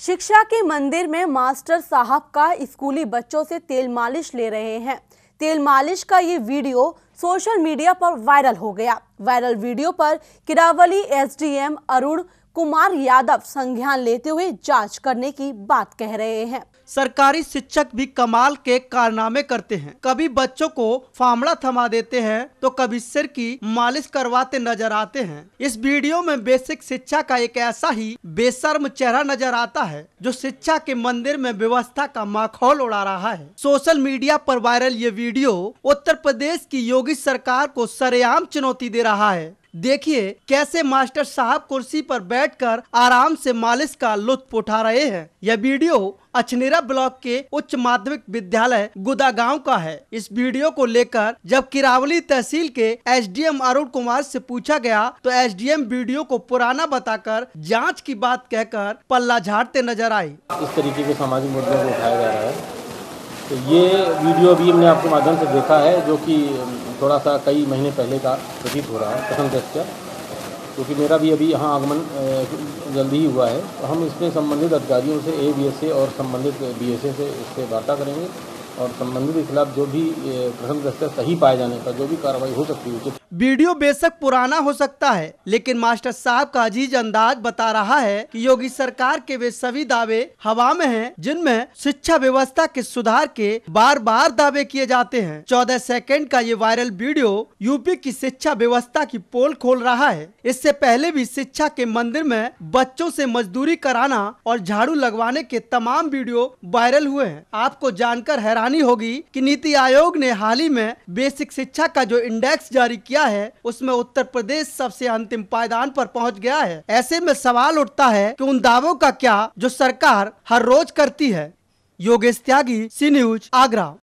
शिक्षा के मंदिर में मास्टर साहब का स्कूली बच्चों से तेल मालिश ले रहे हैं तेल मालिश का ये वीडियो सोशल मीडिया पर वायरल हो गया वायरल वीडियो पर किरावली एसडीएम अरुण कुमार यादव संज्ञान लेते हुए जांच करने की बात कह रहे हैं सरकारी शिक्षक भी कमाल के कारनामे करते हैं कभी बच्चों को फामड़ा थमा देते हैं तो कभी सिर की मालिश करवाते नजर आते हैं इस वीडियो में बेसिक शिक्षा का एक ऐसा ही बेसर्म चेहरा नजर आता है जो शिक्षा के मंदिर में व्यवस्था का माखौल उड़ा रहा है सोशल मीडिया पर वायरल ये वीडियो उत्तर प्रदेश की योगी सरकार को सरेआम चुनौती दे रहा है देखिए कैसे मास्टर साहब कुर्सी पर बैठकर आराम से मालिश का लुत्फ उठा रहे हैं यह वीडियो अचनेरा ब्लॉक के उच्च माध्यमिक विद्यालय गुदा गांव का है इस वीडियो को लेकर जब किरावली तहसील के एसडीएम अरुण कुमार से पूछा गया तो एसडीएम वीडियो को पुराना बताकर जांच की बात कहकर पल्ला झाड़ते नजर आई इस तरीके के सामाजिक मुद्दों को उठाया जा रहा है तो ये वीडियो अभी हमने आपके माध्यम से देखा है जो कि थोड़ा सा कई महीने पहले का प्रतीत हो रहा है कथन दृश्य क्योंकि मेरा भी अभी यहाँ आगमन जल्दी ही हुआ है तो हम इसमें संबंधित अधिकारियों से ए बी एस ए और संबंधित बी एस ए से इससे वार्ता करेंगे और संबंधित के खिलाफ जो भी प्रथम दृष्टि सही पाए जाने का जो भी कार्रवाई हो सकती है वीडियो बेशक पुराना हो सकता है लेकिन मास्टर साहब का अजीज अंदाज बता रहा है कि योगी सरकार के वे सभी दावे हवा में हैं जिनमें शिक्षा व्यवस्था के सुधार के बार बार दावे किए जाते हैं चौदह सेकंड का ये वायरल वीडियो यूपी की शिक्षा व्यवस्था की पोल खोल रहा है इससे पहले भी शिक्षा के मंदिर में बच्चों ऐसी मजदूरी कराना और झाड़ू लगवाने के तमाम वीडियो वायरल हुए हैं आपको जानकर हैरान हैरानी होगी कि नीति आयोग ने हाल ही में बेसिक शिक्षा का जो इंडेक्स जारी किया है उसमें उत्तर प्रदेश सबसे अंतिम पायदान पर पहुंच गया है ऐसे में सवाल उठता है कि उन दावों का क्या जो सरकार हर रोज करती है योगेश त्यागी सी न्यूज आगरा